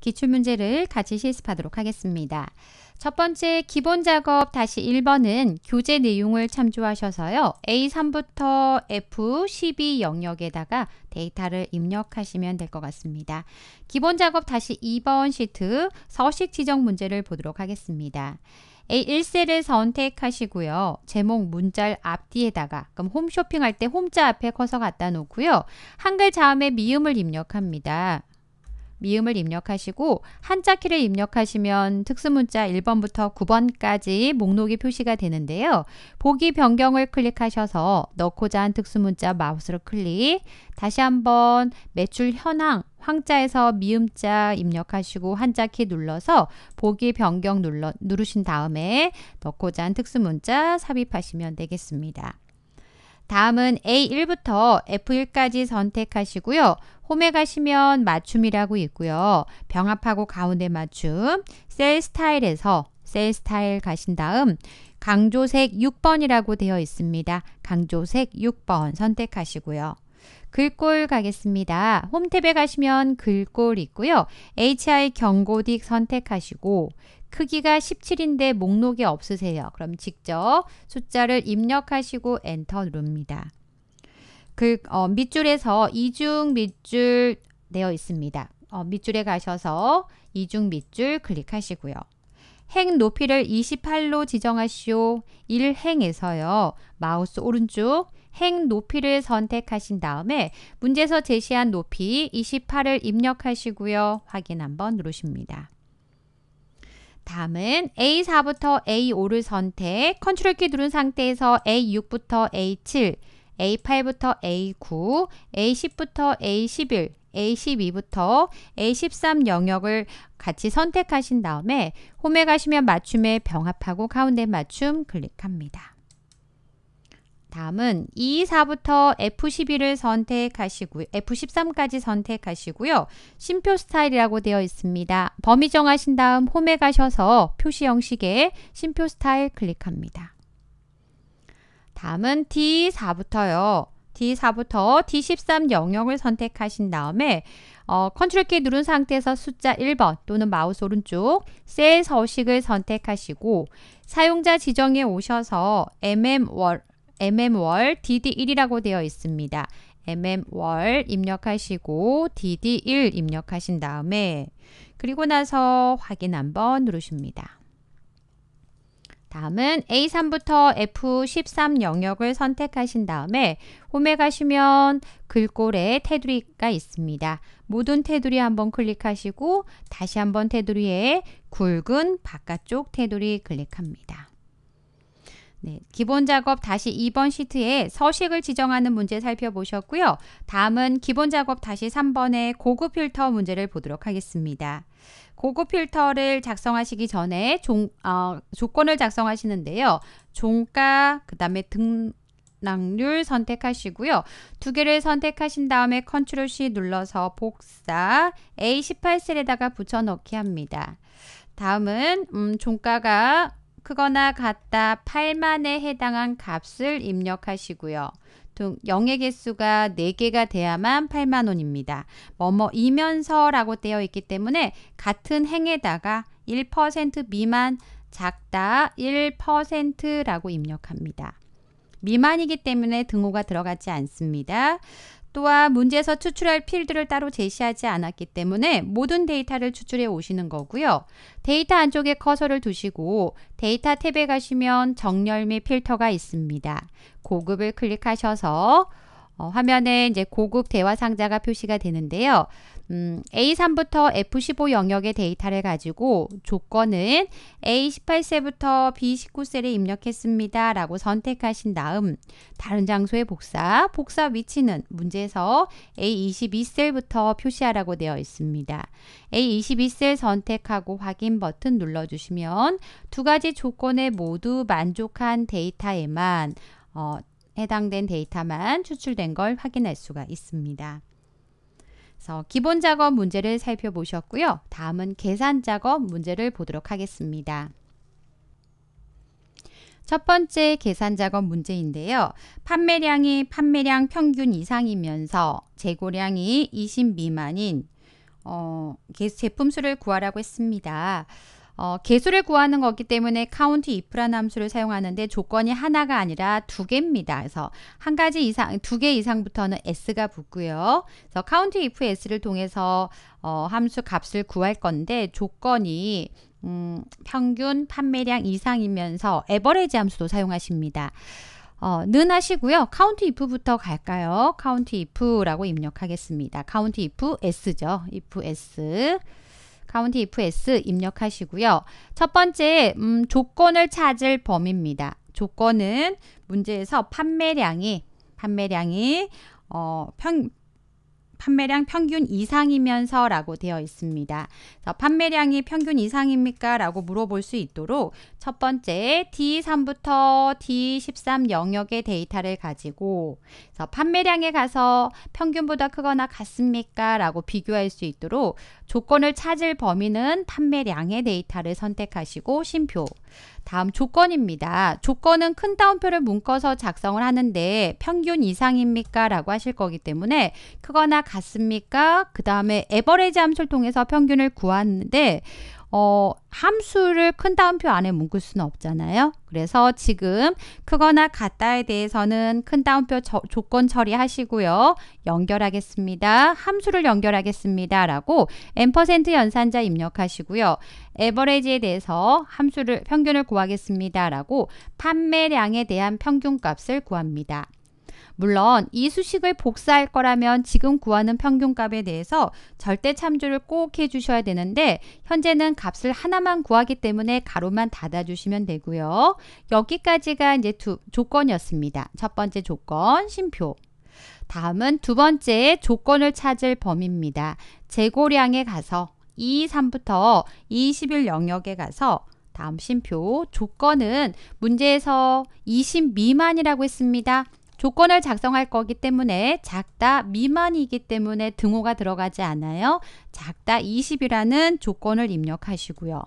기출문제를 같이 실습하도록 하겠습니다. 첫 번째 기본 작업 다시 1번은 교재 내용을 참조하셔서요. A3부터 F12 영역에다가 데이터를 입력하시면 될 것 같습니다. 기본 작업 다시 2번 시트 서식 지정 문제를 보도록 하겠습니다. A1셀을 선택하시고요. 제목 문자 앞뒤에다가 그럼 홈쇼핑할 때 홈자 앞에 커서 갖다 놓고요. 한글 자음의 미음을 입력합니다. 미음을 입력하시고 한자 키를 입력하시면 특수문자 1번부터 9번까지 목록이 표시가 되는데요. 보기 변경을 클릭하셔서 넣고자 한 특수문자 마우스를 클릭 다시 한번 매출 현황 황자에서 미음자 입력하시고 한자 키 눌러서 보기 변경 눌러, 누르신 다음에 넣고자 한 특수문자 삽입하시면 되겠습니다. 다음은 A1부터 F1까지 선택하시고요. 홈에 가시면 맞춤이라고 있고요. 병합하고 가운데 맞춤, 셀 스타일에서 셀 스타일 가신 다음 강조색 6번이라고 되어 있습니다. 강조색 6번 선택하시고요. 글꼴 가겠습니다. 홈탭에 가시면 글꼴 있고요. HI 경고딕 선택하시고 크기가 17인데 목록이 없으세요. 그럼 직접 숫자를 입력하시고 엔터 누릅니다. 그 어, 밑줄에서 이중 밑줄 되어 있습니다. 어, 밑줄에 가셔서 이중 밑줄 클릭하시고요. 행 높이를 28로 지정하시오. 1행에서요. 마우스 오른쪽 행 높이를 선택하신 다음에 문제에서 제시한 높이 28을 입력하시고요. 확인 한번 누르십니다. 다음은 A4부터 A5를 선택, 컨트롤 키 누른 상태에서 A6부터 A7, A8부터 A9, A10부터 A11, A12부터 A13 영역을 같이 선택하신 다음에 홈에 가시면 맞춤에 병합하고 가운데 맞춤 클릭합니다. 다음은 e 4부터 F12를 선택하시고요. F13까지 선택하시고요. 심표 스타일이라고 되어 있습니다. 범위 정하신 다음 홈에 가셔서 표시 형식의 심표 스타일 클릭합니다. 다음은 D4부터요. D4부터 D13 영역을 선택하신 다음에 어, 컨트롤 키 누른 상태에서 숫자 1번 또는 마우스 오른쪽 셀 서식을 선택하시고 사용자 지정에 오셔서 MM 월 mm월 dd1이라고 되어 있습니다. mm월 입력하시고 dd1 입력하신 다음에 그리고 나서 확인 한번 누르십니다. 다음은 A3부터 F13 영역을 선택하신 다음에 홈에 가시면 글꼴에 테두리가 있습니다. 모든 테두리 한번 클릭하시고 다시 한번 테두리에 굵은 바깥쪽 테두리 클릭합니다. 네, 기본 작업 다시 2번 시트에 서식을 지정하는 문제 살펴보셨고요. 다음은 기본 작업 다시 3번의 고급 필터 문제를 보도록 하겠습니다. 고급 필터를 작성하시기 전에 종, 어, 조건을 작성하시는데요. 종가, 그 다음에 등, 락률 선택하시고요. 두 개를 선택하신 다음에 컨트롤 C 눌러서 복사 A18셀에다가 붙여넣기 합니다. 다음은 음, 종가가 크거나 같다 8만에 해당한 값을 입력하시고요. 영의 개수가 4개가 돼야만 8만원입니다. 뭐뭐이면서 라고 되어 있기 때문에 같은 행에다가 1% 미만 작다 1%라고 입력합니다. 미만이기 때문에 등호가 들어가지 않습니다. 또한 문제에서 추출할 필드를 따로 제시하지 않았기 때문에 모든 데이터를 추출해 오시는 거고요. 데이터 안쪽에 커서를 두시고 데이터 탭에 가시면 정렬 및 필터가 있습니다. 고급을 클릭하셔서 어, 화면에 이제 고급 대화 상자가 표시가 되는데요. 음, A3부터 F15 영역의 데이터를 가지고 조건은 A18세부터 B19셀에 입력했습니다. 라고 선택하신 다음 다른 장소의 복사, 복사 위치는 문제에서 A22셀부터 표시하라고 되어 있습니다. A22셀 선택하고 확인 버튼 눌러주시면 두 가지 조건에 모두 만족한 데이터에만 어, 해당된 데이터만 추출된 걸 확인할 수가 있습니다. 그래서 기본 작업 문제를 살펴보셨고요. 다음은 계산 작업 문제를 보도록 하겠습니다. 첫 번째 계산 작업 문제인데요. 판매량이 판매량 평균 이상이면서 재고량이 20 미만인 어, 제품 수를 구하라고 했습니다. 어, 개수를 구하는 거기 때문에 카운티 i f 라 함수를 사용하는데 조건이 하나가 아니라 두 개입니다. 그래서 한 가지 이상, 두 개 이상부터는 s가 붙고요. 그래서 카운티 if s를 통해서 어, 함수 값을 구할 건데 조건이 음, 평균 판매량 이상이면서 에버레지 함수도 사용하십니다. 어, 는 하시고요. 카운트 if부터 갈까요? 카운트 if라고 입력하겠습니다. 카운트 if s죠. if s 카운티 if s 입력하시고요. 첫 번째 음, 조건을 찾을 범위입니다. 조건은 문제에서 판매량이 판매량이 어, 평, 판매량 평균 이상이면서 라고 되어 있습니다. 판매량이 평균 이상입니까? 라고 물어볼 수 있도록 첫 번째 D3부터 D13 영역의 데이터를 가지고 판매량에 가서 평균보다 크거나 같습니까? 라고 비교할 수 있도록 조건을 찾을 범위는 판매량의 데이터를 선택하시고 심표 다음 조건입니다. 조건은 큰 따옴표를 묶어서 작성을 하는데 평균 이상입니까? 라고 하실 거기 때문에 크거나 같습니까? 그 다음에 에버레지 함수를 통해서 평균을 구하는데 어, 함수를 큰 따옴표 안에 묶을 수는 없잖아요. 그래서 지금 크거나 같다에 대해서는 큰 따옴표 저, 조건 처리하시고요. 연결하겠습니다. 함수를 연결하겠습니다. 라고 n% 연산자 입력하시고요. 에버레지에 대해서 함수를 평균을 구하겠습니다. 라고 판매량에 대한 평균값을 구합니다. 물론 이 수식을 복사할 거라면 지금 구하는 평균값에 대해서 절대 참조를 꼭 해주셔야 되는데 현재는 값을 하나만 구하기 때문에 가로만 닫아주시면 되고요. 여기까지가 이제 두 조건이었습니다. 첫 번째 조건, 심표. 다음은 두 번째 조건을 찾을 범위입니다. 재고량에 가서 2, 3부터 21 영역에 가서 다음 심표 조건은 문제에서 20 미만이라고 했습니다. 조건을 작성할 거기 때문에 작다 미만이기 때문에 등호가 들어가지 않아요. 작다 20이라는 조건을 입력하시고요.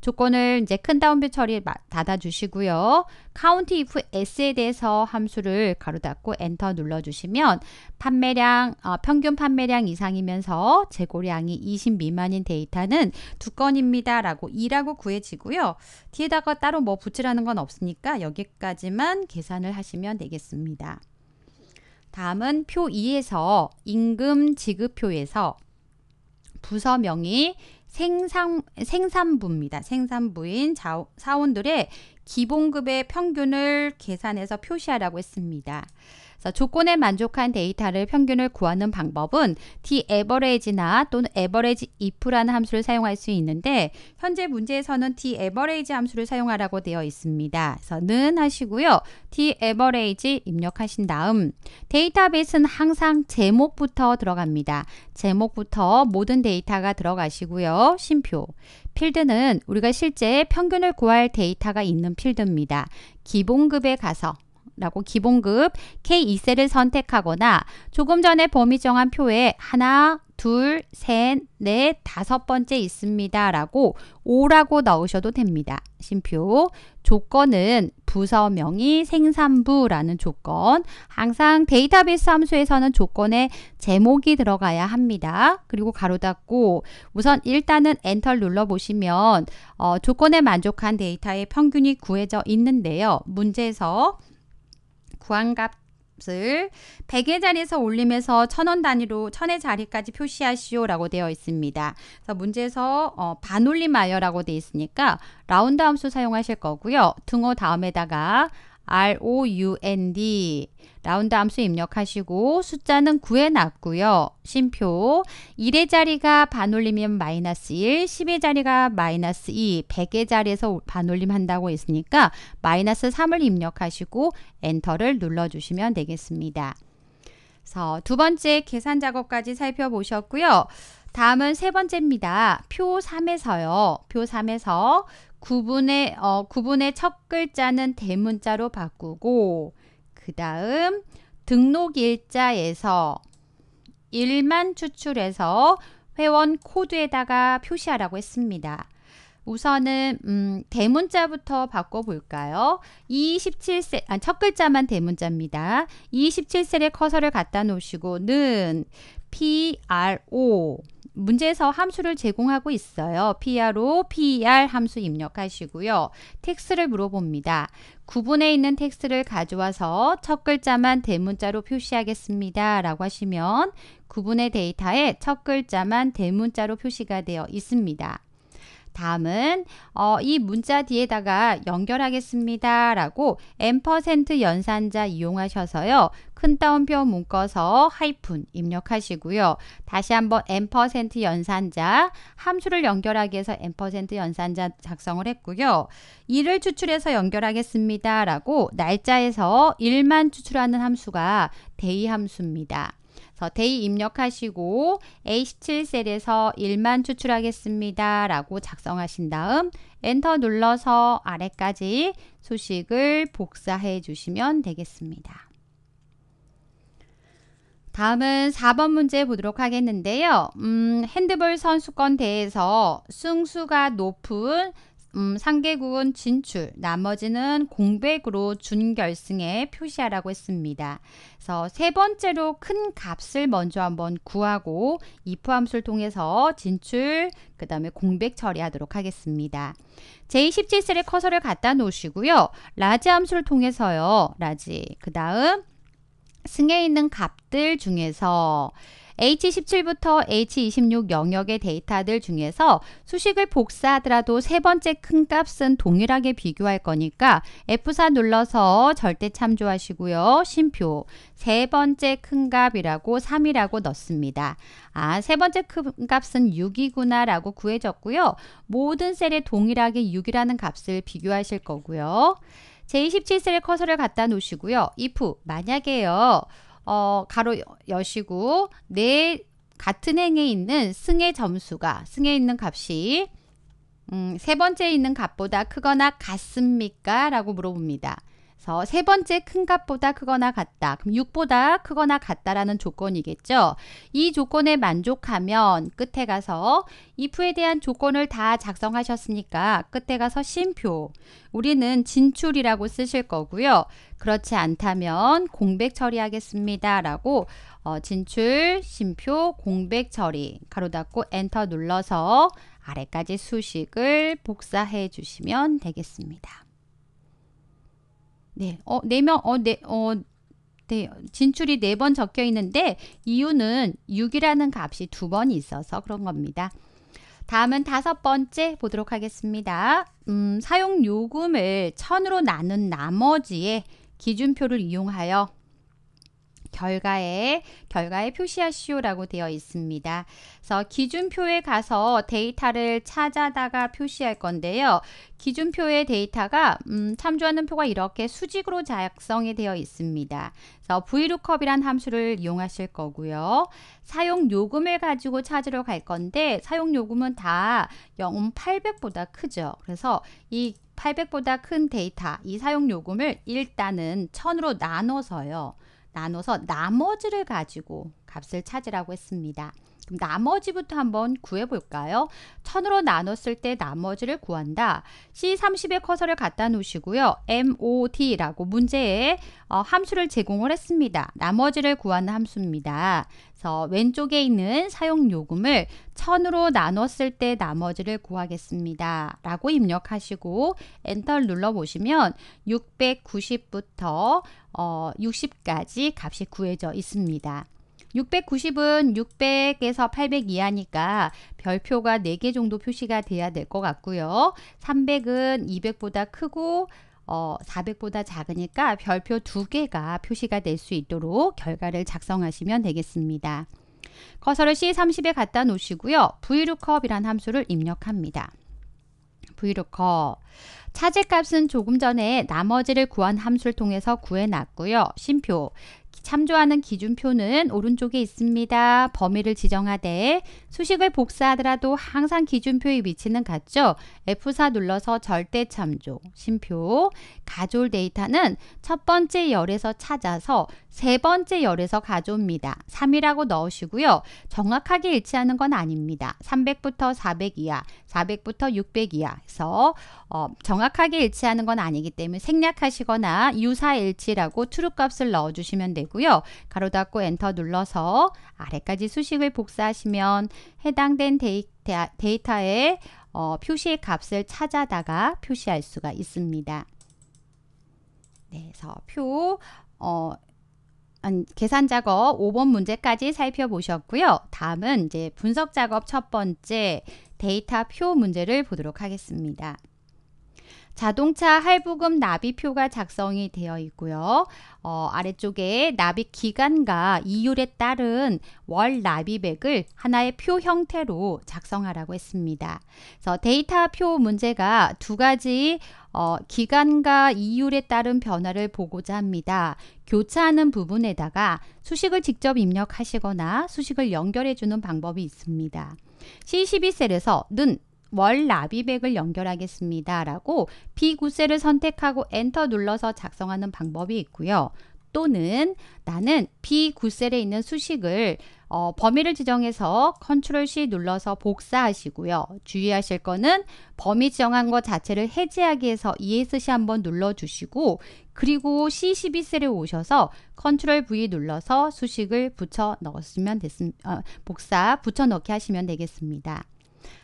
조건을 이제 큰 다운표 처리 닫아주시고요. 카운트 if s에 대해서 함수를 가로 닫고 엔터 눌러주시면 판매량, 어, 평균 판매량 이상이면서 재고량이 20 미만인 데이터는 두 건입니다. 라고 2라고 구해지고요. 뒤에다가 따로 뭐 붙이라는 건 없으니까 여기까지만 계산을 하시면 되겠습니다. 다음은 표 2에서 임금 지급표에서 부서명이 생산, 생산부입니다. 생산부인 자, 사원들의 기본급의 평균을 계산해서 표시하라고 했습니다. 조건에 만족한 데이터를 평균을 구하는 방법은 t a v e r a g e 나 또는 average if라는 함수를 사용할 수 있는데 현재 문제에서는 t a v e r a g e 함수를 사용하라고 되어 있습니다. 그래서 는 하시고요. t a v e r a g e 입력하신 다음 데이터베이스는 항상 제목부터 들어갑니다. 제목부터 모든 데이터가 들어가시고요. 심표 필드는 우리가 실제 평균을 구할 데이터가 있는 필드입니다. 기본급에 가서 라고 기본급 k 2셀을 선택하거나 조금 전에 범위 정한 표에 하나, 둘, 셋, 넷, 다섯 번째 있습니다. 라고 5라고 넣으셔도 됩니다. 심표 조건은 부서명이 생산부라는 조건 항상 데이터베이스 함수에서는 조건에 제목이 들어가야 합니다. 그리고 가로 닫고 우선 일단은 엔터를 눌러보시면 어, 조건에 만족한 데이터의 평균이 구해져 있는데요. 문제에서 구한값을 100의 자리에서 올림해서 1000원 단위로 1000의 자리까지 표시하시오 라고 되어 있습니다. 그래서 문제에서 어, 반올림하여 라고 되어 있으니까 라운드함수 사용하실 거고요. 등호 다음에다가 R-O-U-N-D 라운드 함수 입력하시고 숫자는 9에 놨고요. 심표 1의 자리가 반올림이면 마이너스 1, 10의 자리가 마이너스 2, 100의 자리에서 반올림 한다고 했으니까 마이너스 3을 입력하시고 엔터를 눌러주시면 되겠습니다. 그래서 두 번째 계산 작업까지 살펴보셨고요. 다음은 세 번째입니다. 표 3에서요. 표 3에서 구분의 어, 구분의 첫 글자는 대문자로 바꾸고 그 다음 등록 일자에서 일만 추출해서 회원 코드에다가 표시하라고 했습니다. 우선은 음, 대문자부터 바꿔볼까요? 27셀, 아, 첫 글자만 대문자입니다. 27셀에 커서를 갖다 놓으시고 는 PRO 문제에서 함수를 제공하고 있어요. PR로 PER 함수 입력하시고요. 텍스를 물어봅니다. 구분에 있는 텍스를 가져와서 첫 글자만 대문자로 표시하겠습니다. 라고 하시면 구분의 데이터에 첫 글자만 대문자로 표시가 되어 있습니다. 다음은 어, 이 문자 뒤에다가 연결하겠습니다. 라고 앰퍼센트 연산자 이용하셔서요. 큰 따옴표 묶어서 하이픈 입력하시고요. 다시 한번 앰퍼센트 연산자 함수를 연결하기 위해서 앰퍼센트 연산자 작성을 했고요. 이를 추출해서 연결하겠습니다. 라고 날짜에서 1만 추출하는 함수가 데이 함수입니다. 그래서 데이 입력하시고 A17셀에서 1만 추출하겠습니다. 라고 작성하신 다음 엔터 눌러서 아래까지 수식을 복사해 주시면 되겠습니다. 다음은 4번 문제 보도록 하겠는데요. 음, 핸드볼 선수권 대회에서 승수가 높은 음, 3개국은 진출, 나머지는 공백으로 준결승에 표시하라고 했습니다. 그래서 세 번째로 큰 값을 먼저 한번 구하고 if 함수를 통해서 진출, 그 다음에 공백 처리하도록 하겠습니다. 제27셀에 커서를 갖다 놓으시고요. 라지 함수를 통해서요. 라지, 그 다음 승에 있는 값들 중에서 H17부터 H26 영역의 데이터들 중에서 수식을 복사하더라도 세 번째 큰 값은 동일하게 비교할 거니까 F4 눌러서 절대 참조하시고요. 심표세 번째 큰 값이라고 3이라고 넣습니다. 아, 세 번째 큰 값은 6이구나 라고 구해졌고요. 모든 셀에 동일하게 6이라는 값을 비교하실 거고요. 제27셀에 커서를 갖다 놓으시고요. if 만약에요. 어, 가로 여시고 내 같은 행에 있는 승의 점수가 승에 있는 값이 음, 세 번째에 있는 값보다 크거나 같습니까? 라고 물어봅니다. 그래서 세 번째 큰 값보다 크거나 같다. 그럼 6보다 크거나 같다라는 조건이겠죠. 이 조건에 만족하면 끝에 가서 if에 대한 조건을 다 작성하셨으니까 끝에 가서 심표. 우리는 진출이라고 쓰실 거고요. 그렇지 않다면 공백 처리하겠습니다. 라고 어, 진출, 심표, 공백 처리 가로 닫고 엔터 눌러서 아래까지 수식을 복사해 주시면 되겠습니다. 네, 어, 네 명, 어, 네, 어, 네, 진출이 네 번 적혀 있는데 이유는 6이라는 값이 두번이 있어서 그런 겁니다. 다음은 다섯 번째 보도록 하겠습니다. 음, 사용 요금을 천으로 나눈 나머지의 기준표를 이용하여 결과에 결과에 표시하시오라고 되어 있습니다. 그래서 기준표에 가서 데이터를 찾아다가 표시할 건데요. 기준표의 데이터가 음, 참조하는 표가 이렇게 수직으로 작성이 되어 있습니다. 그래서 vlookup이란 함수를 이용하실 거고요. 사용 요금을 가지고 찾으러 갈 건데 사용 요금은 다 0,800보다 크죠. 그래서 이 800보다 큰 데이터, 이 사용 요금을 일단은 1000으로 나눠서요. 나눠서 나머지를 가지고 값을 찾으라고 했습니다. 그럼 나머지부터 한번 구해볼까요? 천으로 나눴을 때 나머지를 구한다. C30에 커서를 갖다 놓으시고요. MOD라고 문제에 어, 함수를 제공을 했습니다. 나머지를 구하는 함수입니다. 그래서 왼쪽에 있는 사용요금을 천으로 나눴을 때 나머지를 구하겠습니다. 라고 입력하시고 엔터를 눌러보시면 690부터 어, 60까지 값이 구해져 있습니다. 690은 600에서 800 이하니까 별표가 4개 정도 표시가 돼야 될 것 같고요. 300은 200보다 크고 어, 400보다 작으니까 별표 2개가 표시가 될 수 있도록 결과를 작성하시면 되겠습니다. 커서를 C30에 갖다 놓으시고요. VLOOKUP이란 함수를 입력합니다. VLOOKUP 차제값은 조금 전에 나머지를 구한 함수를 통해서 구해놨고요. 심표 참조하는 기준표는 오른쪽에 있습니다. 범위를 지정하되 수식을 복사하더라도 항상 기준표의 위치는 같죠. F4 눌러서 절대 참조, 심표, 가졸 데이터는 첫 번째 열에서 찾아서 세 번째 열에서 가져옵니다. 3이라고 넣으시고요. 정확하게 일치하는 건 아닙니다. 300부터 400 이하, 400부터 600 이하에서 어, 정확하게 일치하는 건 아니기 때문에 생략하시거나 유사일치라고 트루 값을 넣어주시면 되고요. 가로 닫고 엔터 눌러서 아래까지 수식을 복사하시면 해당된 데이터, 의 어, 표시 의 값을 찾아다가 표시할 수가 있습니다. 네, 그래서 표 어, 계산 작업 5번 문제까지 살펴보셨고요. 다음은 이제 분석 작업 첫 번째 데이터 표 문제를 보도록 하겠습니다. 자동차 할부금 납입표가 작성이 되어 있고요. 어, 아래쪽에 납입 기간과 이율에 따른 월 납입액을 하나의 표 형태로 작성하라고 했습니다. 그래서 데이터표 문제가 두 가지 어, 기간과 이율에 따른 변화를 보고자 합니다. 교차하는 부분에다가 수식을 직접 입력하시거나 수식을 연결해주는 방법이 있습니다. C12셀에서 는월 나비백을 연결하겠습니다. 라고 비구세를 선택하고 엔터 눌러서 작성하는 방법이 있고요. 또는 나는 비구셀에 있는 수식을 어, 범위를 지정해서 컨트롤 C 눌러서 복사하시고요. 주의하실 거는 범위 지정한 것 자체를 해제하기 위해서 ESC 한번 눌러주시고 그리고 C12셀에 오셔서 컨트롤 V 눌러서 수식을 붙여 넣었으면 됐습니다. 어, 복사 붙여 넣기 하시면 되겠습니다.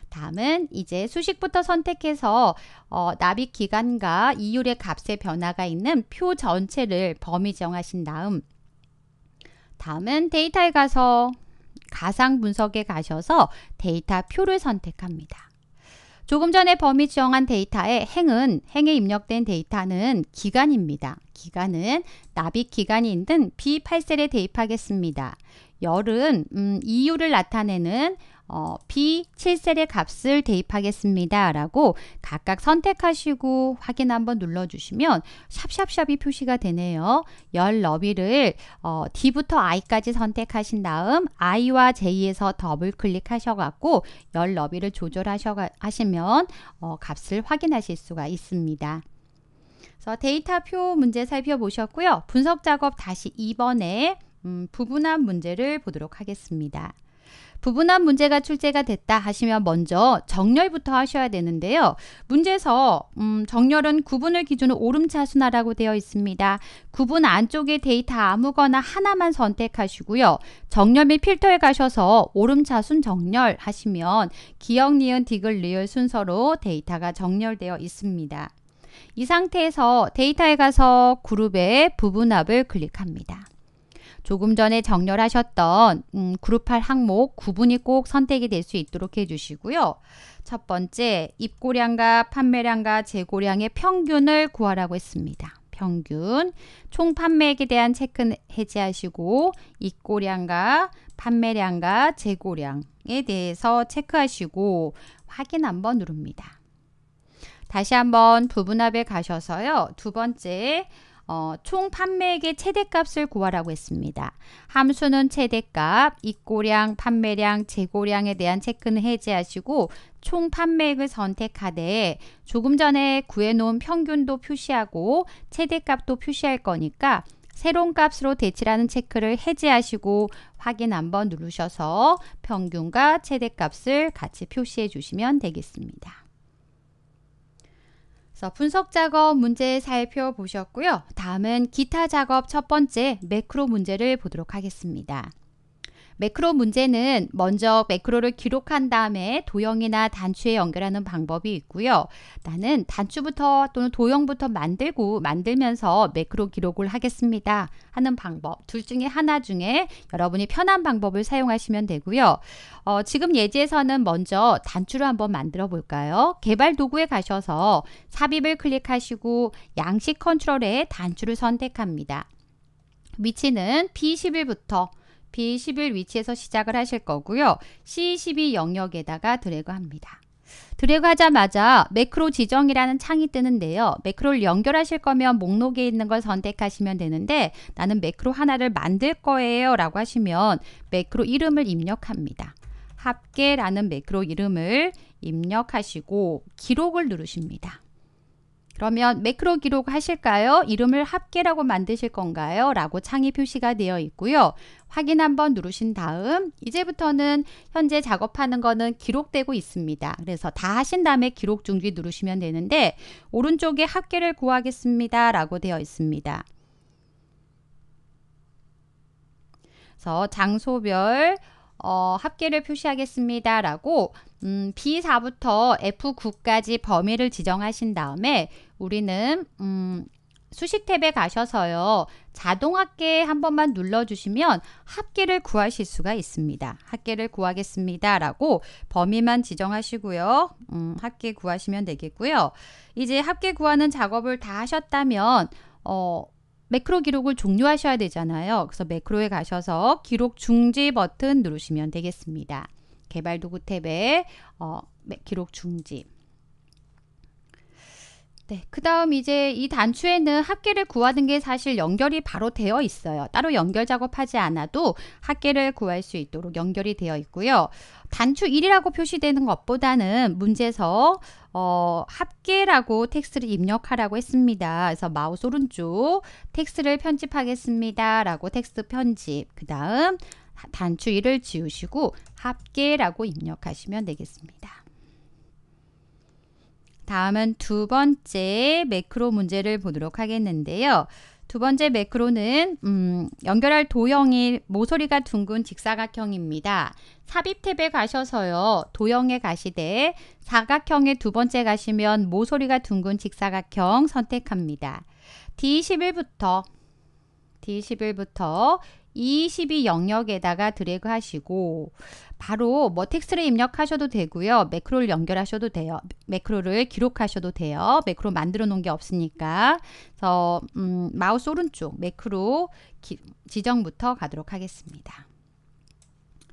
다음은 이제 수식부터 선택해서 어, 납입 기간과 이율의 값의 변화가 있는 표 전체를 범위 정하신 다음 다음은 데이터에 가서 가상 분석에 가셔서 데이터 표를 선택합니다. 조금 전에 범위 지정한 데이터의 행은 행에 입력된 데이터는 기간입니다. 기간은 납입 기간이 있는 B8셀에 대입하겠습니다. 열은 음, 이유를 나타내는 어, B 7셀의 값을 대입하겠습니다. 라고 각각 선택하시고 확인 한번 눌러주시면 샵샵샵이 표시가 되네요. 열 너비를 어, D부터 I까지 선택하신 다음 I와 J에서 더블 클릭하셔갖고 열 너비를 조절하시면 어, 값을 확인하실 수가 있습니다. 그래서 데이터표 문제 살펴보셨고요. 분석 작업 다시 2번에 음, 부분한 문제를 보도록 하겠습니다. 부분한 문제가 출제가 됐다 하시면 먼저 정렬부터 하셔야 되는데요. 문제에서 음, 정렬은 구분을 기준으로 오름차순화라고 되어 있습니다. 구분 안쪽에 데이터 아무거나 하나만 선택하시고요. 정렬 및 필터에 가셔서 오름차순 정렬 하시면 기억, 니은, 디귿, 리을 순서로 데이터가 정렬되어 있습니다. 이 상태에서 데이터에 가서 그룹의 부분합을 클릭합니다. 조금 전에 정렬하셨던 음, 그룹 할 항목 구분이 꼭 선택이 될 수 있도록 해주시고요. 첫 번째, 입고량과 판매량과 재고량의 평균을 구하라고 했습니다. 평균, 총 판매액에 대한 체크는 해제하시고 입고량과 판매량과 재고량에 대해서 체크하시고 확인 한번 누릅니다. 다시 한번 부분합에 가셔서요. 두 번째, 어, 총 판매액의 최대값을 구하라고 했습니다. 함수는 최대값, 입고량, 판매량, 재고량에 대한 체크는 해제하시고 총 판매액을 선택하되 조금 전에 구해놓은 평균도 표시하고 최대값도 표시할 거니까 새로운 값으로 대치라는 체크를 해제하시고 확인 한번 누르셔서 평균과 최대값을 같이 표시해 주시면 되겠습니다. 그래서 분석 작업 문제 살펴보셨고요. 다음은 기타 작업 첫 번째 매크로 문제를 보도록 하겠습니다. 매크로 문제는 먼저 매크로를 기록한 다음에 도형이나 단추에 연결하는 방법이 있고요. 나는 단추부터 또는 도형부터 만들고 만들면서 매크로 기록을 하겠습니다. 하는 방법 둘 중에 하나 중에 여러분이 편한 방법을 사용하시면 되고요. 어, 지금 예제에서는 먼저 단추를 한번 만들어 볼까요? 개발 도구에 가셔서 삽입을 클릭하시고 양식 컨트롤에 단추를 선택합니다. 위치는 p 1 1부터 B11 위치에서 시작을 하실 거고요. C12 영역에다가 드래그합니다. 드래그하자마자 매크로 지정이라는 창이 뜨는데요. 매크로를 연결하실 거면 목록에 있는 걸 선택하시면 되는데 나는 매크로 하나를 만들 거예요 라고 하시면 매크로 이름을 입력합니다. 합계라는 매크로 이름을 입력하시고 기록을 누르십니다. 그러면 매크로 기록 하실까요? 이름을 합계라고 만드실 건가요? 라고 창이 표시가 되어 있고요. 확인 한번 누르신 다음 이제부터는 현재 작업하는 거는 기록되고 있습니다. 그래서 다 하신 다음에 기록 중지 누르시면 되는데 오른쪽에 합계를 구하겠습니다. 라고 되어 있습니다. 그래서 장소별 어, 합계를 표시하겠습니다. 라고 음, B4부터 F9까지 범위를 지정하신 다음에 우리는 음, 수식 탭에 가셔서요. 자동 합계 한 번만 눌러주시면 합계를 구하실 수가 있습니다. 합계를 구하겠습니다. 라고 범위만 지정하시고요. 음, 합계 구하시면 되겠고요. 이제 합계 구하는 작업을 다 하셨다면 어, 매크로 기록을 종료하셔야 되잖아요. 그래서 매크로에 가셔서 기록 중지 버튼 누르시면 되겠습니다. 개발 도구 탭에 어, 기록 중지. 네, 그 다음 이제 이 단추에는 합계를 구하는 게 사실 연결이 바로 되어 있어요. 따로 연결 작업하지 않아도 합계를 구할 수 있도록 연결이 되어 있고요. 단추 1이라고 표시되는 것보다는 문제에서 어, 합계라고 텍스트를 입력하라고 했습니다. 그래서 마우스 오른쪽 텍스트를 편집하겠습니다. 라고 텍스트 편집 그 다음 단추이를 지우시고 합계라고 입력하시면 되겠습니다. 다음은 두 번째 매크로 문제를 보도록 하겠는데요. 두 번째 매크로는 음, 연결할 도형이 모서리가 둥근 직사각형입니다. 삽입 탭에 가셔서요. 도형에 가시되 사각형의 두 번째 가시면 모서리가 둥근 직사각형 선택합니다. D11부터 D11부터 22 영역에다가 드래그 하시고 바로 뭐 텍스트를 입력하셔도 되고요. 매크로를 연결하셔도 돼요. 매크로를 기록하셔도 돼요. 매크로 만들어 놓은 게 없으니까. 그래서 음, 마우스 오른쪽 매크로 기, 지정부터 가도록 하겠습니다.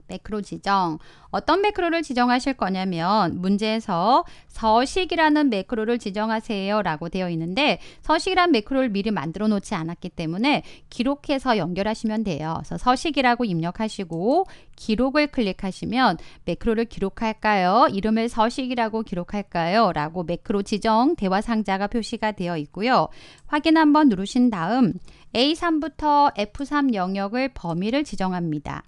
매크로 지정. 어떤 매크로를 지정하실 거냐면 문제에서 서식이라는 매크로를 지정하세요 라고 되어 있는데 서식이란 매크로를 미리 만들어 놓지 않았기 때문에 기록해서 연결하시면 돼요. 그래서 서식이라고 입력하시고 기록을 클릭하시면 매크로를 기록할까요? 이름을 서식이라고 기록할까요? 라고 매크로 지정 대화 상자가 표시가 되어 있고요. 확인 한번 누르신 다음 A3부터 F3 영역을 범위를 지정합니다.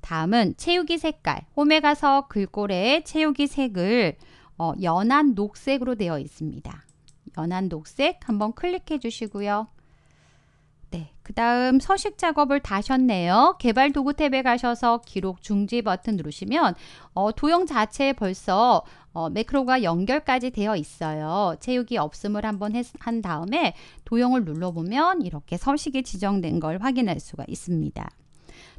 다음은 채우기 색깔. 홈에 가서 글꼴에 채우기 색을 어, 연한 녹색으로 되어 있습니다. 연한 녹색 한번 클릭해 주시고요. 네, 그 다음 서식 작업을 다셨네요. 하 개발 도구 탭에 가셔서 기록 중지 버튼 누르시면 어, 도형 자체에 벌써 어, 매크로가 연결까지 되어 있어요. 채우기 없음을 한번 했, 한 다음에 도형을 눌러보면 이렇게 서식이 지정된 걸 확인할 수가 있습니다.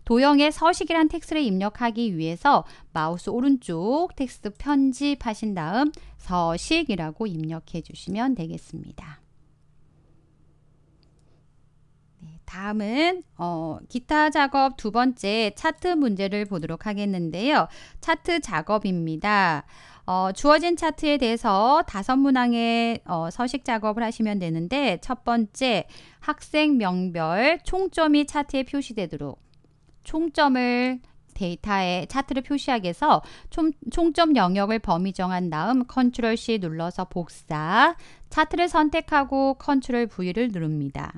도형의 서식이란 텍스트를 입력하기 위해서 마우스 오른쪽 텍스트 편집하신 다음 서식이라고 입력해 주시면 되겠습니다. 네, 다음은 어, 기타 작업 두 번째 차트 문제를 보도록 하겠는데요. 차트 작업입니다. 어, 주어진 차트에 대해서 다섯 문항의 어, 서식 작업을 하시면 되는데 첫 번째 학생 명별 총점이 차트에 표시되도록 총점을 데이터에 차트를 표시하기 위해서 총, 점 영역을 범위 정한 다음 컨트롤 C 눌러서 복사, 차트를 선택하고 컨트롤 V를 누릅니다.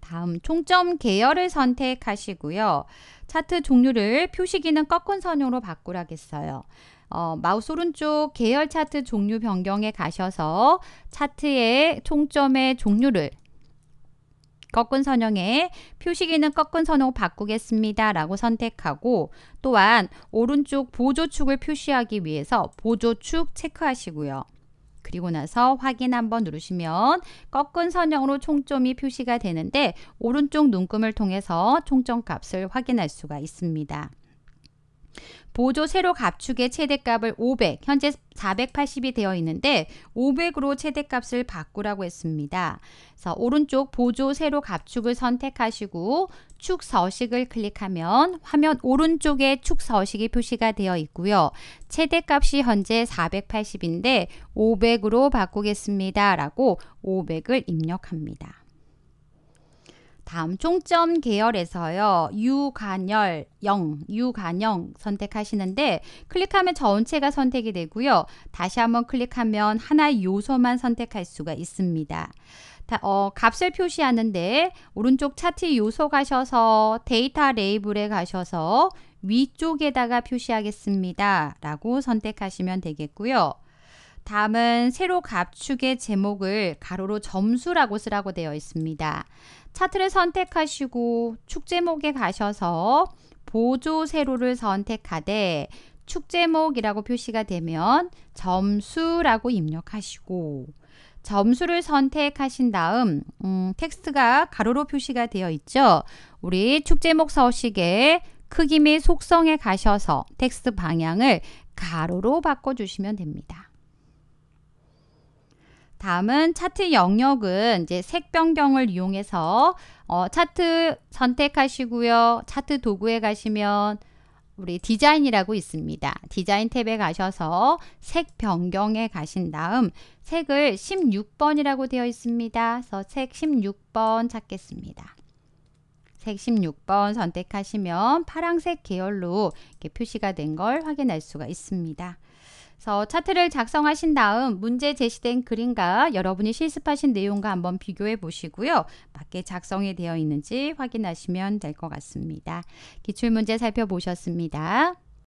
다음 총점 계열을 선택하시고요. 차트 종류를 표시기는 꺾은 선형으로 바꾸라겠어요. 어, 마우스 오른쪽 계열 차트 종류 변경에 가셔서 차트의 총점의 종류를 꺾은 선형에 표시기는 꺾은 선으로 바꾸겠습니다. 라고 선택하고 또한 오른쪽 보조축을 표시하기 위해서 보조축 체크하시고요. 그리고 나서 확인 한번 누르시면 꺾은 선형으로 총점이 표시가 되는데 오른쪽 눈금을 통해서 총점 값을 확인할 수가 있습니다. 보조 세로 갑축의 최대값을 500, 현재 480이 되어 있는데 500으로 최대값을 바꾸라고 했습니다. 그래서 오른쪽 보조 세로 갑축을 선택하시고 축 서식을 클릭하면 화면 오른쪽에 축 서식이 표시가 되어 있고요. 최대값이 현재 480인데 500으로 바꾸겠습니다. 라고 500을 입력합니다. 다음 총점 계열에서요. 유관열 0, 유관형 선택하시는데 클릭하면 전체가 선택이 되고요. 다시 한번 클릭하면 하나의 요소만 선택할 수가 있습니다. 다, 어, 값을 표시하는데 오른쪽 차트 요소 가셔서 데이터 레이블에 가셔서 위쪽에다가 표시하겠습니다. 라고 선택하시면 되겠고요. 다음은 세로 값축의 제목을 가로로 점수라고 쓰라고 되어 있습니다. 차트를 선택하시고 축제목에 가셔서 보조 세로를 선택하되 축제목이라고 표시가 되면 점수라고 입력하시고 점수를 선택하신 다음 음, 텍스트가 가로로 표시가 되어 있죠. 우리 축제목 서식의 크기 및 속성에 가셔서 텍스트 방향을 가로로 바꿔주시면 됩니다. 다음은 차트 영역은 이제 색 변경을 이용해서 어, 차트 선택하시고요. 차트 도구에 가시면 우리 디자인이라고 있습니다. 디자인 탭에 가셔서 색 변경에 가신 다음 색을 16번이라고 되어 있습니다. 그래서 색 16번 찾겠습니다. 색 16번 선택하시면 파란색 계열로 이렇게 표시가 된 걸 확인할 수가 있습니다. 그래서 차트를 작성하신 다음 문제 제시된 그림과 여러분이 실습하신 내용과 한번 비교해 보시고요. 맞게 작성이 되어 있는지 확인하시면 될 것 같습니다. 기출문제 살펴보셨습니다.